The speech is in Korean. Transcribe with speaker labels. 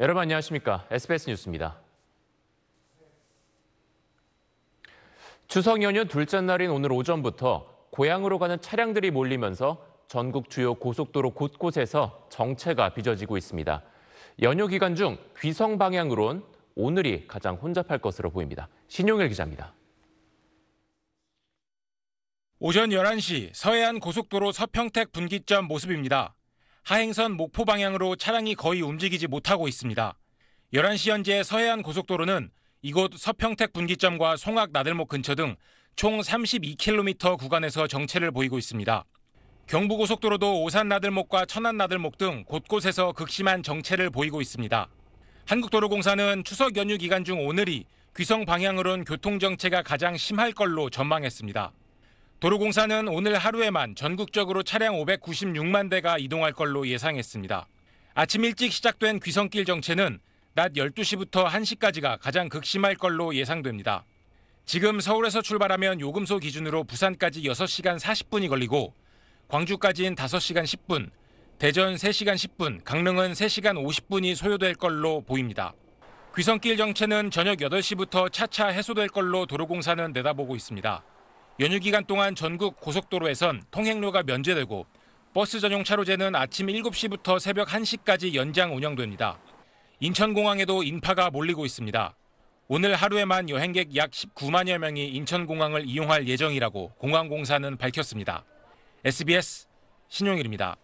Speaker 1: 여러분 안녕하십니까? SBS 뉴스입니다. 추석 연휴 둘째 날인 오늘 오전부터 고향으로 가는 차량들이 몰리면서 전국 주요 고속도로 곳곳에서 정체가 빚어지고 있습니다. 연휴 기간 중 귀성 방향으론 오늘이 가장 혼잡할 것으로 보입니다. 신용일 기자입니다.
Speaker 2: 오전 11시 서해안 고속도로 서평택 분기점 모습입니다. 하행선 목포 방향으로 차량이 거의 움직이지 못하고 있습니다. 11시 현재 서해안 고속도로는 이곳 서평택 분기점과 송악 나들목 근처 등 총 32km 구간에서 정체를 보이고 있습니다. 경부고속도로도 오산 나들목과 천안 나들목 등 곳곳에서 극심한 정체를 보이고 있습니다. 한국도로공사는 추석 연휴 기간 중 오늘이 귀성 방향으론 교통 정체가 가장 심할 걸로 전망했습니다. 도로공사는 오늘 하루에만 전국적으로 차량 596만 대가 이동할 걸로 예상했습니다. 아침 일찍 시작된 귀성길 정체는 낮 12시부터 1시까지가 가장 극심할 걸로 예상됩니다. 지금 서울에서 출발하면 요금소 기준으로 부산까지 6시간 40분이 걸리고 광주까지는 5시간 10분, 대전 3시간 10분, 강릉은 3시간 50분이 소요될 걸로 보입니다. 귀성길 정체는 저녁 8시부터 차차 해소될 걸로 도로공사는 내다보고 있습니다. 연휴 기간 동안 전국 고속도로에선 통행료가 면제되고 버스 전용 차로제는 아침 7시부터 새벽 1시까지 연장 운영됩니다. 인천공항에도 인파가 몰리고 있습니다. 오늘 하루에만 여행객 약 19만여 명이 인천공항을 이용할 예정이라고 공항공사는 밝혔습니다. SBS 신용일입니다.